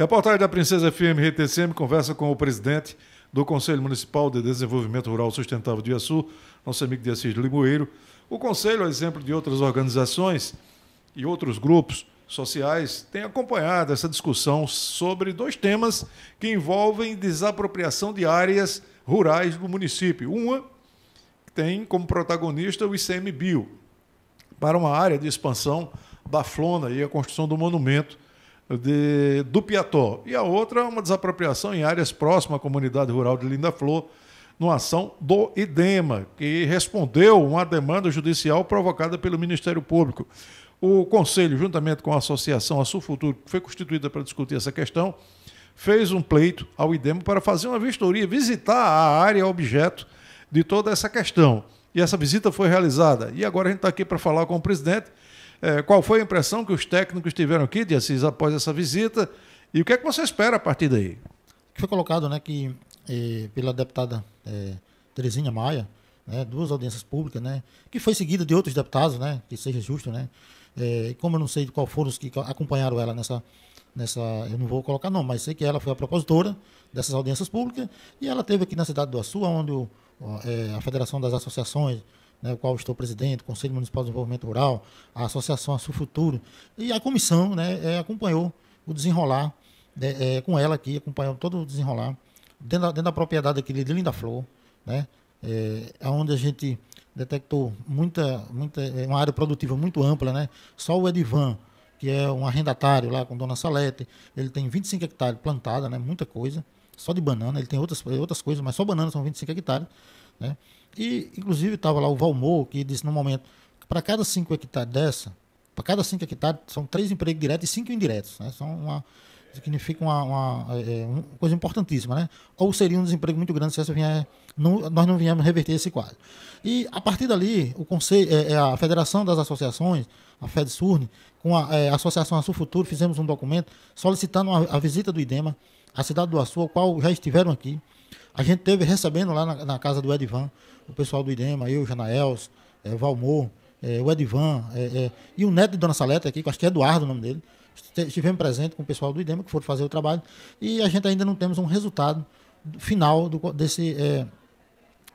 Reportagem da Princesa FM RTCM conversa com o presidente do Conselho Municipal de Desenvolvimento Rural Sustentável de Iaçu, nosso amigo de Assis Limoeiro. O Conselho, a é exemplo de outras organizações e outros grupos sociais, tem acompanhado essa discussão sobre dois temas que envolvem desapropriação de áreas rurais do município. Uma tem como protagonista o ICMBio, para uma área de expansão da Flona e a construção do monumento de, do Piató. E a outra é uma desapropriação em áreas próximas à comunidade rural de Linda Flor, numa ação do IDEMA, que respondeu uma demanda judicial provocada pelo Ministério Público. O Conselho, juntamente com a Associação Açul Futuro, que foi constituída para discutir essa questão, fez um pleito ao IDEMA para fazer uma vistoria, visitar a área objeto de toda essa questão. E essa visita foi realizada. E agora a gente está aqui para falar com o presidente é, qual foi a impressão que os técnicos tiveram aqui, de Assis, após essa visita? E o que é que você espera a partir daí? Foi colocado né, que é, pela deputada é, Terezinha Maia, né, duas audiências públicas, né, que foi seguida de outros deputados, né, que seja justo, né, eh, como eu não sei qual foram os que acompanharam ela nessa, nessa, eu não vou colocar não, mas sei que ela foi a propositora dessas audiências públicas e ela teve aqui na cidade do Açu, onde o, a Federação das Associações né, o qual estou presidente, o Conselho Municipal de Desenvolvimento Rural, a Associação Açul Futuro, e a comissão né, é, acompanhou o desenrolar, né, é, com ela aqui, acompanhou todo o desenrolar, dentro da, dentro da propriedade aqui de Linda Flor, né, é, onde a gente detectou muita, muita, é, uma área produtiva muito ampla, né, só o Edivan, que é um arrendatário lá com Dona Salete, ele tem 25 hectares plantada, né, muita coisa, só de banana, ele tem outras, outras coisas, mas só banana são 25 hectares, né, e, inclusive, estava lá o Valmor, que disse no momento, para cada 5 hectares dessa, para cada cinco hectares, são três empregos diretos e cinco indiretos. Né? São uma, significa uma, uma, é, é, uma, coisa importantíssima, né? Ou seria um desemprego muito grande se essa vier, não, nós não viemos reverter esse quadro. E a partir dali, o conselho, é, é a Federação das Associações, a FedSurne, com a é, Associação Açu Futuro, fizemos um documento solicitando a, a visita do IDEMA à cidade do Açu, ao qual já estiveram aqui. A gente teve recebendo lá na, na casa do Edvan, o pessoal do Idema, eu, Janaels, é, Valmor, é, o Edvan, é, é, e o neto de Dona Saleta aqui, que acho que é Eduardo o nome dele. Estivemos presentes com o pessoal do Idema, que foram fazer o trabalho, e a gente ainda não temos um resultado final do, desse, é,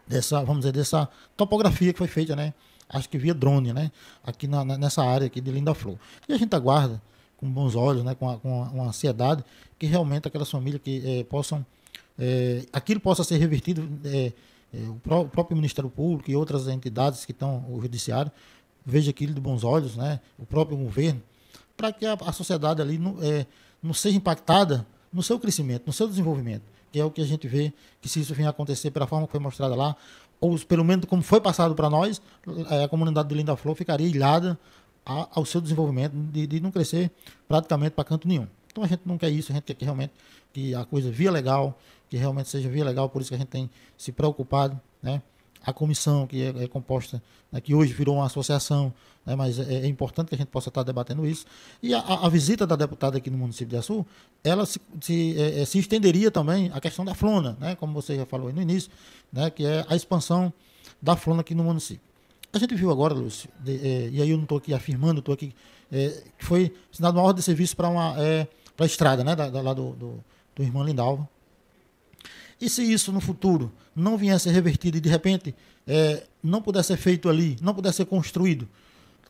dessa, vamos dizer, dessa topografia que foi feita, né? Acho que via drone, né? Aqui na, nessa área aqui de Linda Flor. E a gente aguarda com bons olhos, né? Com, a, com a, uma ansiedade que realmente aquelas famílias que é, possam é, aquilo possa ser revertido, é, é o próprio Ministério Público e outras entidades que estão, o Judiciário, veja aquilo de bons olhos, né? o próprio governo, para que a, a, sociedade ali não, é, não seja impactada no seu crescimento, no seu desenvolvimento, que é o que a gente vê, que se isso vier a acontecer pela forma que foi mostrada lá, ou pelo menos como foi passado para nós, é, a comunidade de Linda Flor ficaria ilhada a, ao seu desenvolvimento, de, de não crescer praticamente para canto nenhum. Então a gente não quer isso, a gente quer que realmente que a coisa via legal, que realmente seja via legal, por isso que a gente tem se preocupado, né? A comissão que é, é composta, né, que hoje virou uma associação, né, mas é, é, importante que a gente possa estar debatendo isso. E a, a visita da deputada aqui no município de Açu, ela se, se, é, é, se estenderia também à questão da Flona, né, como você já falou no início, né, que é a expansão da Flona aqui no município. A gente viu agora, Lúcio, de, é, e aí eu não estou aqui afirmando, estou aqui, é, que foi assinado uma ordem de serviço para uma para a estrada, né? Da, da, lá do, do, do irmão Lindalva. E se isso no futuro não vier a ser revertido e de repente é, não puder ser feito ali, não puder ser construído,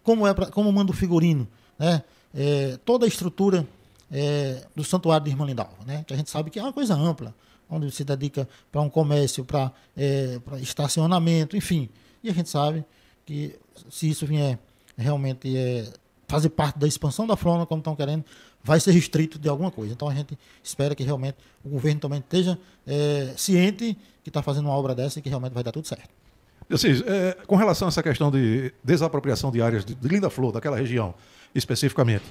como é pra, como manda o figurino, né? É, toda a estrutura é, do santuário de Irmã Lindalva, né? Que a gente sabe que é uma coisa ampla, onde se dedica para um comércio, para é, estacionamento, enfim. E a gente sabe que se isso vier realmente é, fazer parte da expansão da Flora, como estão querendo, vai ser restrito de alguma coisa. Então a gente espera que realmente o governo também esteja é, ciente que está fazendo uma obra dessa e que realmente vai dar tudo certo. Assis, é, com relação a essa questão de desapropriação de áreas de, de Linda Flor, daquela região especificamente,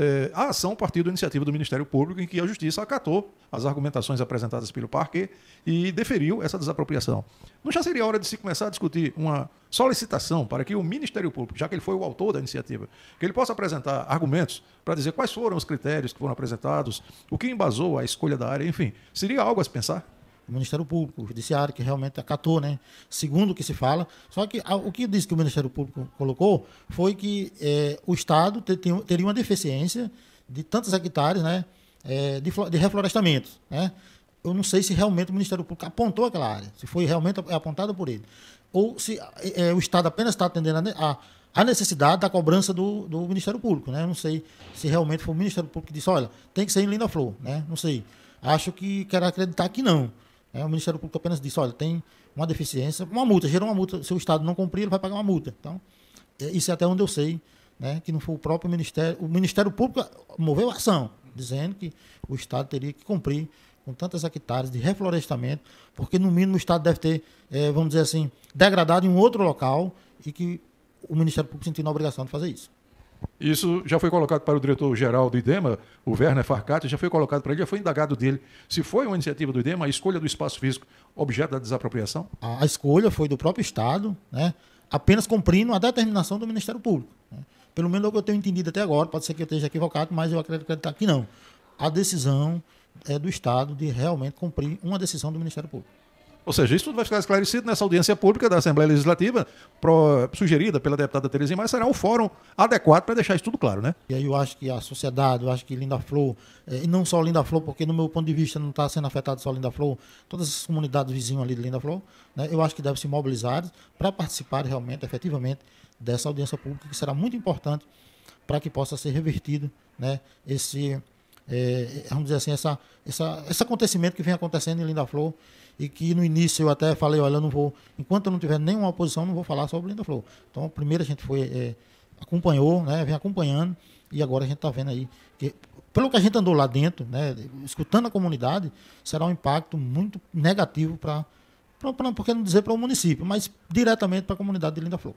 é, a ação partiu da iniciativa do Ministério Público, em que a Justiça acatou as argumentações apresentadas pelo Parque e deferiu essa desapropriação. Não já seria hora de se começar a discutir uma solicitação para que o Ministério Público, já que ele foi o autor da iniciativa, que ele possa apresentar argumentos para dizer quais foram os critérios que foram apresentados, o que embasou a escolha da área, enfim, seria algo a se pensar? o Ministério Público, o Judiciário, que realmente acatou, né? Segundo o que se fala. Só que ah, o que disse que o Ministério Público colocou foi que é, o Estado teria uma deficiência de tantos hectares, né? É, de, de reflorestamento, né? Eu não sei se realmente o Ministério Público apontou aquela área, se foi realmente é apontado por ele, ou se é, o Estado apenas está atendendo a, a a necessidade da cobrança do, do Ministério Público, né? Não sei se realmente foi o Ministério Público que disse, olha, tem que ser em Linda Flor, né? Não sei. Acho que quero acreditar que não. É, o Ministério Público apenas disse, olha, tem uma deficiência, uma multa, gerou uma multa, se o Estado não cumprir, ele vai pagar uma multa. Então, é, isso é até onde eu sei, né, que não foi o próprio Ministério, o Ministério Público moveu a ação, dizendo que o Estado teria que cumprir com tantas hectares de reflorestamento, porque no mínimo o Estado deve ter, é, vamos dizer assim, degradado em um outro local e que o Ministério Público sentiu na obrigação de fazer isso. Isso já foi colocado para o diretor-geral do IDEMA, o Werner Farcati, já foi colocado para ele, já foi indagado dele. Se foi uma iniciativa do IDEMA, a escolha do espaço físico, objeto da desapropriação? A escolha foi do próprio Estado, né? apenas cumprindo a determinação do Ministério Público. Né? Pelo menos é o que eu tenho entendido até agora, pode ser que eu esteja equivocado, mas eu acredito que tá não. A decisão é do Estado de realmente cumprir uma decisão do Ministério Público. Ou seja, isso tudo vai ficar esclarecido nessa audiência pública da Assembleia Legislativa, pro, sugerida pela deputada Terezinha, mas será um fórum adequado para deixar isso tudo claro, né? E aí eu acho que a sociedade, eu acho que Linda Flor, eh, e não só Linda Flor, porque no meu ponto de vista não está sendo afetado só Linda Flor, todas as comunidades vizinhas ali de Linda Flor, né, eu acho que devem se mobilizar para participar realmente, efetivamente, dessa audiência pública, que será muito importante para que possa ser revertido né, esse, é, vamos dizer assim, essa, essa, esse acontecimento que vem acontecendo em Linda Flor e que no início eu até falei, olha, eu não vou, enquanto eu não tiver nenhuma oposição, não vou falar sobre Linda Flor. Então, primeiro a gente foi, é, acompanhou, né, vem acompanhando, e agora a gente está vendo aí que, pelo que a gente andou lá dentro, né, escutando a comunidade, será um impacto muito negativo para, porque não dizer para o município, mas diretamente para a comunidade de Linda Flor.